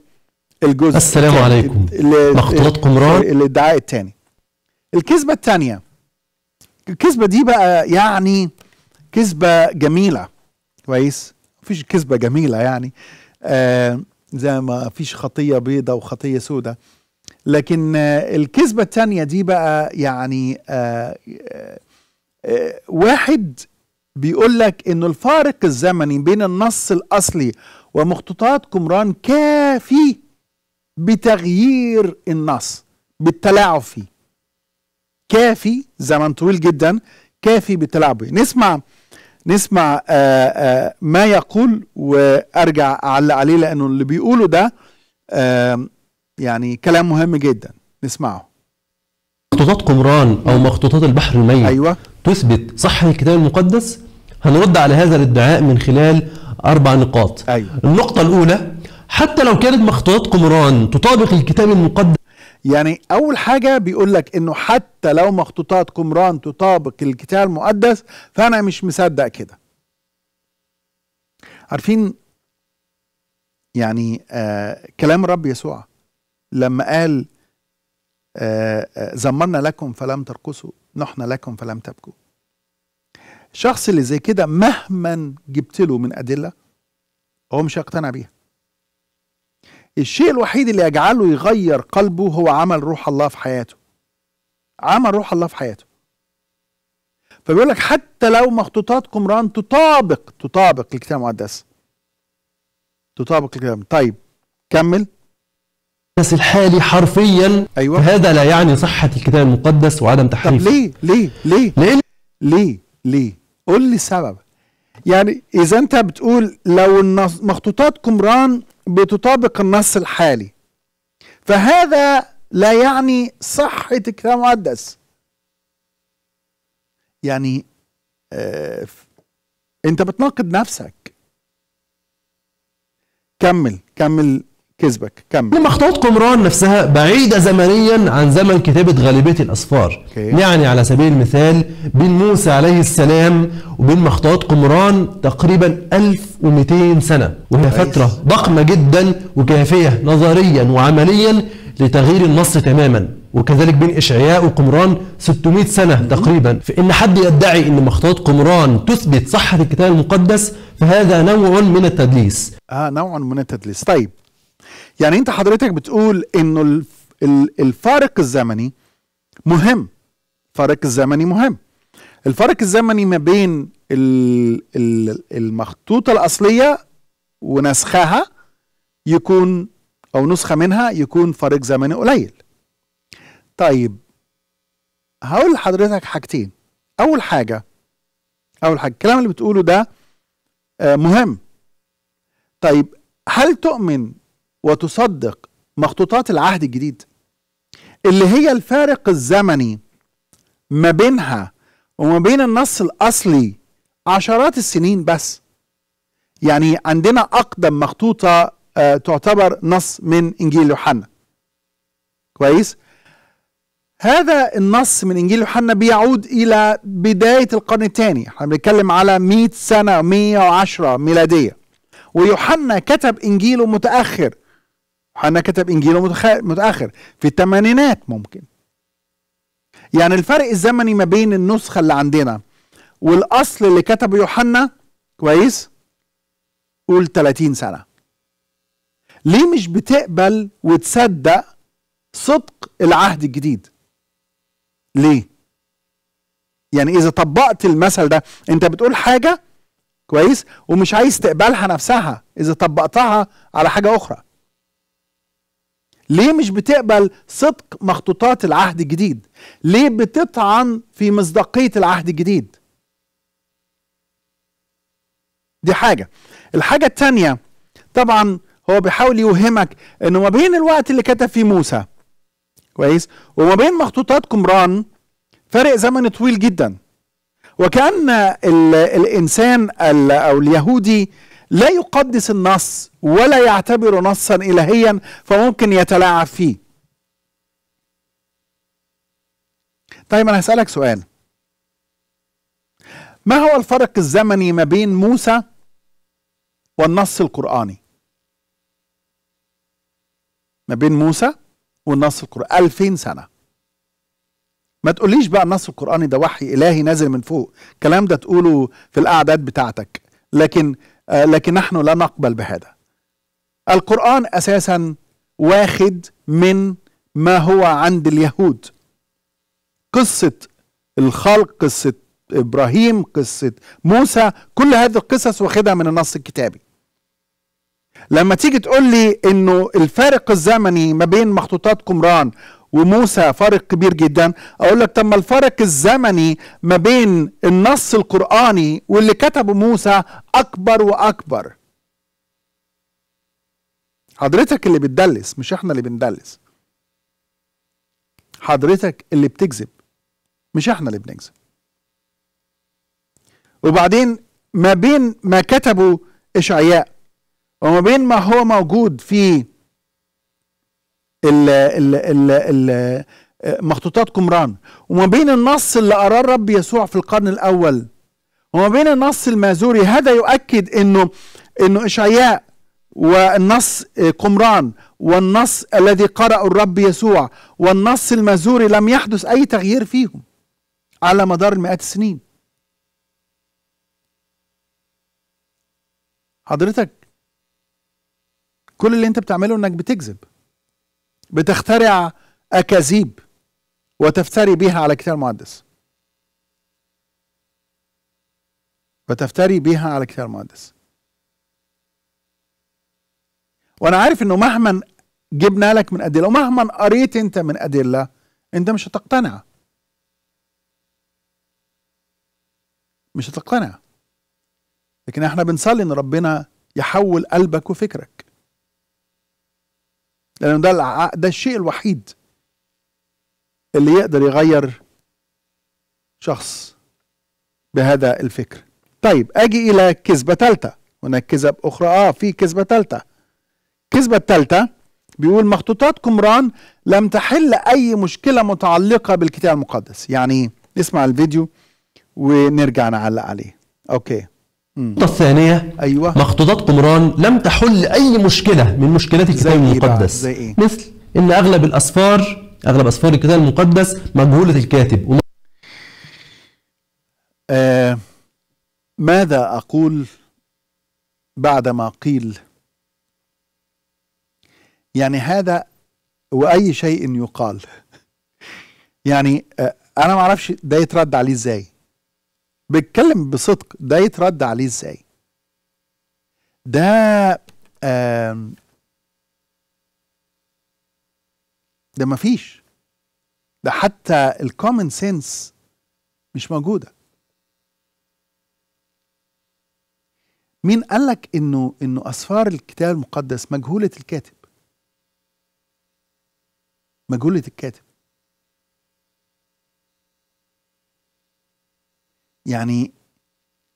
الجزء السلام عليكم مخطوطات قمران الادعاء الثاني الكذبه الثانيه الكذبه دي بقى يعني كذبه جميله كويس مفيش كذبه جميله يعني آه زي ما فيش خطيه بيضة وخطيه سودة لكن آه الكذبه الثانيه دي بقى يعني آه آه, آه، واحد بيقول لك انه الفارق الزمني بين النص الاصلي ومخطوطات قمران كافي بتغيير النص بالتلاعب فيه كافي زمن طويل جدا كافي بالتلاعب فيه نسمع نسمع آآ آه، آآ آه، ما يقول وارجع اعلق عليه لانه اللي بيقوله ده يعني كلام مهم جدا نسمعه مخطوطات قمران او مخطوطات البحر الميت أيوة. تثبت صحة الكتاب المقدس هنرد على هذا الادعاء من خلال أربع نقاط أيوة. النقطة الأولى حتى لو كانت مخطوطات قمران تطابق الكتاب المقدس يعني أول حاجة بيقول لك إنه حتى لو مخطوطات قمران تطابق الكتاب المقدس فأنا مش مصدق كده عارفين يعني آه كلام الرب يسوع لما قال آه, آه، زمرنا لكم فلم ترقصوا نحن لكم فلم تبكوا الشخص اللي زي كده مهما جبت له من ادله هو مش هيقتنع بيها الشيء الوحيد اللي يجعله يغير قلبه هو عمل روح الله في حياته عمل روح الله في حياته فبيقول لك حتى لو مخطوطات قمران تطابق تطابق الكتاب المقدس تطابق الكتاب طيب كمل بس الحالي حرفيا أيوة. هذا لا يعني صحة الكتاب المقدس وعدم تحريفه طب ليه ليه ليه ليه ليه ليه قول لي السبب يعني اذا انت بتقول لو النص مخطوطات قمران بتطابق النص الحالي فهذا لا يعني صحة الكتاب المقدس يعني آه انت بتناقض نفسك كمل كمل كسبك كمل مخطوط قمران نفسها بعيدة زمنيا عن زمن كتابة غالبية الأسفار كي. يعني على سبيل المثال بين موسى عليه السلام وبين مخطوط قمران تقريبا 1200 سنة وهي فترة ضخمة جدا وكافية نظريا وعمليا لتغيير النص تماما وكذلك بين إشعياء وقمران 600 سنة تقريبا فإن حد يدعي أن مخطوط قمران تثبت صحة الكتاب المقدس فهذا نوع من التدليس آه نوع من التدليس طيب يعني انت حضرتك بتقول انه الفارق الزمني مهم الفارق الزمني مهم الفارق الزمني ما بين المخطوطة الأصلية ونسخها يكون أو نسخة منها يكون فارق زمني قليل طيب هقول لحضرتك حاجتين أول حاجة أول حاجة الكلام اللي بتقوله ده آه، مهم طيب هل تؤمن وتصدق مخطوطات العهد الجديد اللي هي الفارق الزمني ما بينها وما بين النص الأصلي عشرات السنين بس يعني عندنا أقدم مخطوطة آه، تعتبر نص من إنجيل يوحنا كويس هذا النص من إنجيل يوحنا بيعود إلى بداية القرن الثاني احنا بنتكلم على 100 سنة 110 ميلادية ويوحنا كتب إنجيله متأخر يوحنا كتب انجيله متخ... متاخر في الثمانينات ممكن يعني الفرق الزمني ما بين النسخه اللي عندنا والاصل اللي كتبه يوحنا كويس قول 30 سنه ليه مش بتقبل وتصدق صدق العهد الجديد ليه يعني اذا طبقت المثل ده انت بتقول حاجه كويس ومش عايز تقبلها نفسها اذا طبقتها على حاجه اخرى ليه مش بتقبل صدق مخطوطات العهد الجديد ليه بتطعن في مصداقية العهد الجديد دي حاجة الحاجة التانية طبعا هو بيحاول يوهمك انه ما بين الوقت اللي كتب فيه موسى كويس وما بين مخطوطات قمران فرق زمن طويل جدا وكان الانسان او اليهودي لا يقدس النص ولا يعتبر نصا إلهيا فممكن يتلاعب فيه طيب أنا هسألك سؤال ما هو الفرق الزمني ما بين موسى والنص القرآني ما بين موسى والنص القرآني 2000 سنة ما تقوليش بقى النص القرآني ده وحي إلهي نازل من فوق الكلام ده تقوله في الأعداد بتاعتك لكن آه، لكن نحن لا نقبل بهذا القرآن أساسا واخد من ما هو عند اليهود قصة الخلق قصة إبراهيم قصة موسى كل هذه القصص واخدها من النص الكتابي لما تيجي تقول لي انه الفارق الزمني ما بين مخطوطات قمران وموسى فارق كبير جدا اقول لك طب ما الفرق الزمني ما بين النص القراني واللي كتبه موسى اكبر واكبر حضرتك اللي بتدلس مش احنا اللي بندلس حضرتك اللي بتكذب مش احنا اللي بنكذب وبعدين ما بين ما كتبه اشعياء وما بين ما هو موجود في ال ال ال مخطوطات قمران وما بين النص اللي قراه الرب يسوع في القرن الاول وما بين النص المازوري هذا يؤكد انه انه اشعياء والنص آه، قمران والنص الذي قرأه الرب يسوع والنص المازوري لم يحدث أي تغيير فيهم على مدار المئات السنين حضرتك كل اللي انت بتعمله انك بتكذب بتخترع أكاذيب وتفتري بها على الكتاب المقدس وتفتري بها على الكتاب المقدس وانا عارف انه مهما جبنا لك من ادله ومهما قريت انت من ادله انت مش هتقتنع مش هتقتنع لكن احنا بنصلي ان ربنا يحول قلبك وفكرك لأنه ده ده الشيء الوحيد اللي يقدر يغير شخص بهذا الفكر طيب أجي إلى كذبة ثالثة هناك كذب أخرى آه في كذبة ثالثة الكذبة الثالثة بيقول مخطوطات قمران لم تحل أي مشكلة متعلقة بالكتاب المقدس يعني نسمع الفيديو ونرجع نعلق عليه أوكي النقطة الثانية أيوة. مخطوطات قمران لم تحل أي مشكلة من مشكلات الكتاب إيه المقدس زي إيه؟ مثل إن أغلب الأسفار أغلب أسفار الكتاب المقدس مجهولة الكاتب وم... آه ماذا أقول بعد ما قيل يعني هذا وأي شيء يقال يعني آه أنا ما أعرفش ده يترد عليه إزاي بيتكلم بصدق ده يترد عليه ازاي ده ده ده مفيش ده حتى الكومن سنس مش موجوده مين قالك انه انه اسفار الكتاب المقدس مجهوله الكاتب مجهوله الكاتب يعني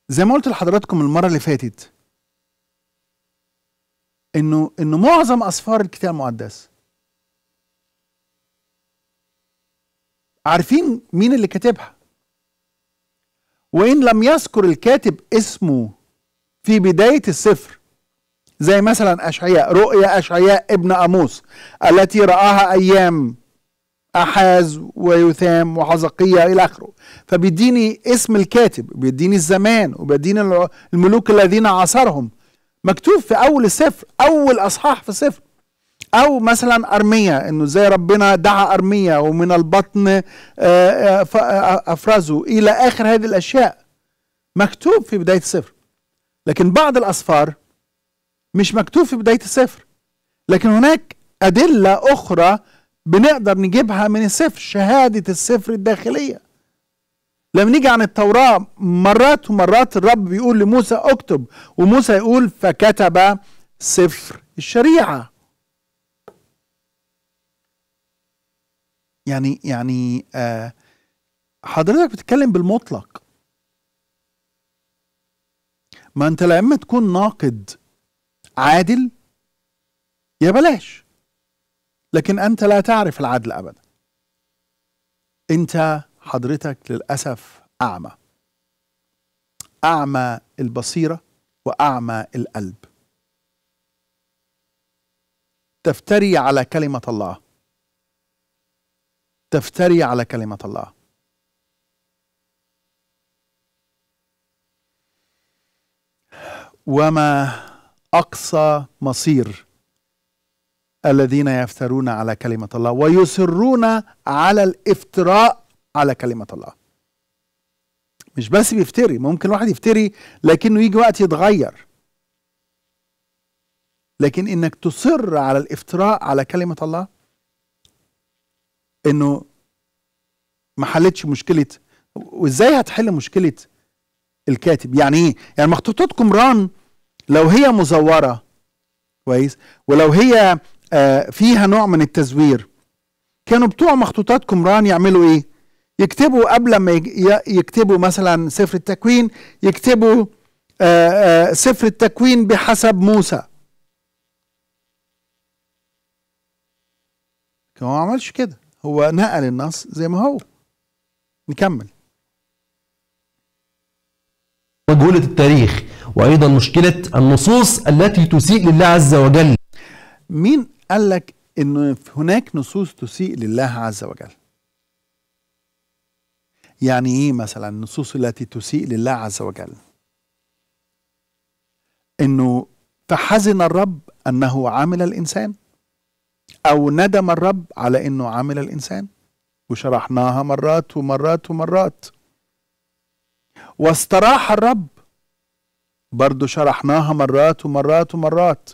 زي ما قلت لحضراتكم المره اللي فاتت انه انه معظم اسفار الكتاب المقدس عارفين مين اللي كاتبها وان لم يذكر الكاتب اسمه في بدايه السفر زي مثلا اشعياء رؤيا اشعياء ابن اموس التي راها ايام أحاز ويثام وحزقية إلى آخره فبيديني اسم الكاتب بيديني الزمان وبيديني الملوك الذين عاصرهم مكتوب في أول السفر أول أصحاح في السفر أو مثلا أرميا إنه زي ربنا دعا أرميا ومن البطن آه، آه، آه، أفرزه إلى آخر هذه الأشياء مكتوب في بداية السفر لكن بعض الأسفار مش مكتوب في بداية السفر لكن هناك أدلة أخرى بنقدر نجيبها من السفر شهادة السفر الداخلية لما نيجي عن التوراة مرات ومرات الرب بيقول لموسى اكتب وموسى يقول فكتب سفر الشريعة يعني يعني آه حضرتك بتتكلم بالمطلق ما انت لما اما تكون ناقد عادل يا بلاش لكن أنت لا تعرف العدل أبدا أنت حضرتك للأسف أعمى أعمى البصيرة وأعمى القلب تفتري على كلمة الله تفتري على كلمة الله وما أقصى مصير الذين يفترون على كلمة الله ويصرون على الافتراء على كلمة الله مش بس بيفتري ممكن الواحد يفتري لكنه يجي وقت يتغير لكن انك تصر على الافتراء على كلمة الله انه ما حلتش مشكلة وازاي هتحل مشكلة الكاتب يعني ايه يعني مخطوطات قمران لو هي مزورة كويس ولو هي آه، فيها نوع من التزوير كانوا بتوع مخطوطات قمران يعملوا ايه يكتبوا قبل ما يكتبوا مثلا سفر التكوين يكتبوا آه، آه، سفر التكوين بحسب موسى هو ما عملش كده هو نقل النص زي ما هو نكمل مجهولة التاريخ وأيضا مشكلة النصوص التي تسيء لله عز وجل مين قال لك أن هناك نصوص تسيء لله عز وجل يعني إيه مثلا النصوص التي تسيء لله عز وجل أنه فحزن الرب أنه عمل الإنسان أو ندم الرب على أنه عمل الإنسان وشرحناها مرات ومرات ومرات واستراح الرب برضه شرحناها مرات ومرات ومرات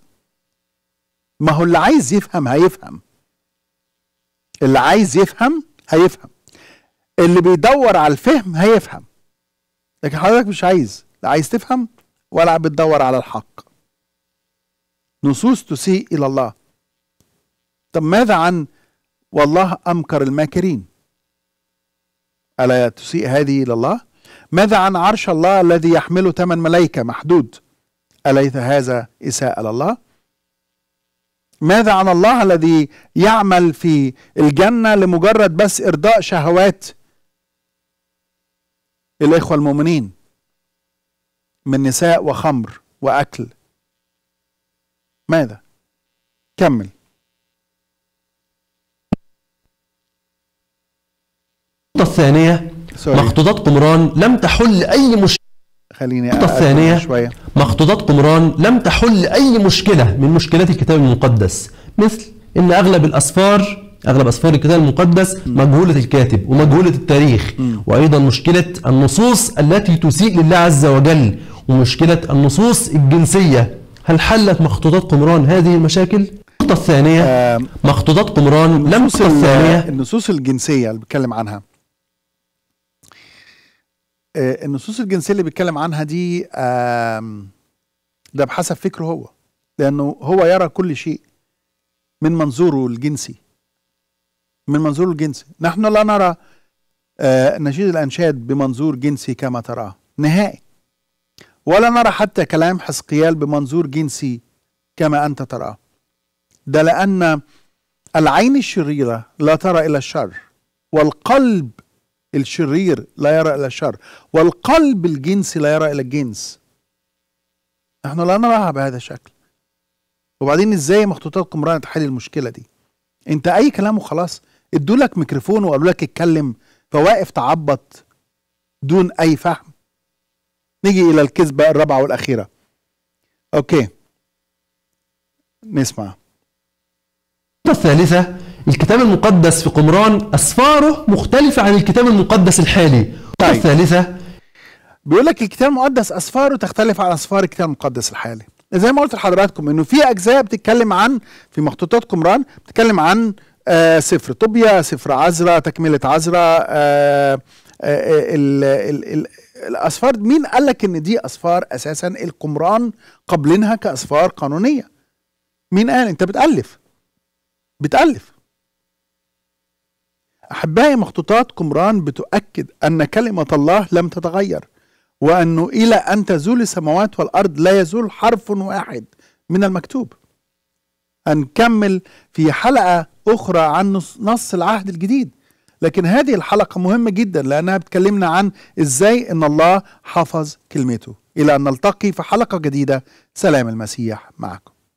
ما هو اللي عايز يفهم هيفهم اللي عايز يفهم هيفهم اللي بيدور على الفهم هيفهم لكن حضرتك مش عايز لا عايز تفهم ولا بتدور على الحق نصوص تسيء الى الله طب ماذا عن والله امكر الماكرين الا تسيء هذه الى الله ماذا عن عرش الله الذي يحمله ثمن ملائكه محدود اليس هذا اساءه لله ماذا عن الله الذي يعمل في الجنة لمجرد بس إرضاء شهوات الإخوة المؤمنين من نساء وخمر وأكل ماذا كمل الثانية مخطوطات قمران لم تحل أي مشكلة خليني النقطة الثانية شوية. مخطوطات قمران لم تحل أي مشكلة من مشكلات الكتاب المقدس مثل أن أغلب الأسفار اغلب اسفار الكتاب المقدس مجهوله الكاتب ومجهوله التاريخ وايضا مشكله النصوص التي تسيء لله عز وجل ومشكله النصوص الجنسيه هل حلت مخطوطات قمران هذه المشاكل؟ النقطة الثانية مخطوطات قمران لم الثانية النصوص الجنسية اللي بتكلم عنها آه، النصوص الجنسيه اللي بيتكلم عنها دي ده بحسب فكره هو لانه هو يرى كل شيء من منظوره الجنسي من منظوره الجنسي نحن لا نرى آه، نشيد الانشاد بمنظور جنسي كما تراه نهائي ولا نرى حتى كلام حسقيال بمنظور جنسي كما انت تراه ده لان العين الشريره لا ترى الا الشر والقلب الشرير لا يرى إلى الشر والقلب الجنسي لا يرى إلى الجنس نحن لا نراها بهذا الشكل وبعدين ازاي مخطوطات قمران تحل المشكله دي انت اي كلام وخلاص ادوا لك ميكروفون وقالوا لك اتكلم فواقف تعبط دون اي فهم نيجي الى الكذبه الرابعه والاخيره اوكي نسمع الثالثه الكتاب المقدس في قمران أسفاره مختلفة عن الكتاب المقدس الحالي طيب. الثالثة بيقول لك الكتاب المقدس أسفاره تختلف عن أسفار الكتاب المقدس الحالي زي ما قلت لحضراتكم انه في اجزاء بتتكلم عن في مخطوطات قمران بتتكلم عن آه سفر طوبيا سفر عزرا تكمله عزرا آه آه, آه، ال ال ال الاسفار مين قال لك ان دي اسفار اساسا القمران قبلنها كاسفار قانونيه مين قال انت بتالف بتالف أحبائي مخطوطات قمران بتؤكد أن كلمة الله لم تتغير وأنه إلى أن تزول السماوات والأرض لا يزول حرف واحد من المكتوب هنكمل في حلقة أخرى عن نص العهد الجديد لكن هذه الحلقة مهمة جدا لأنها بتكلمنا عن إزاي أن الله حفظ كلمته إلى أن نلتقي في حلقة جديدة سلام المسيح معكم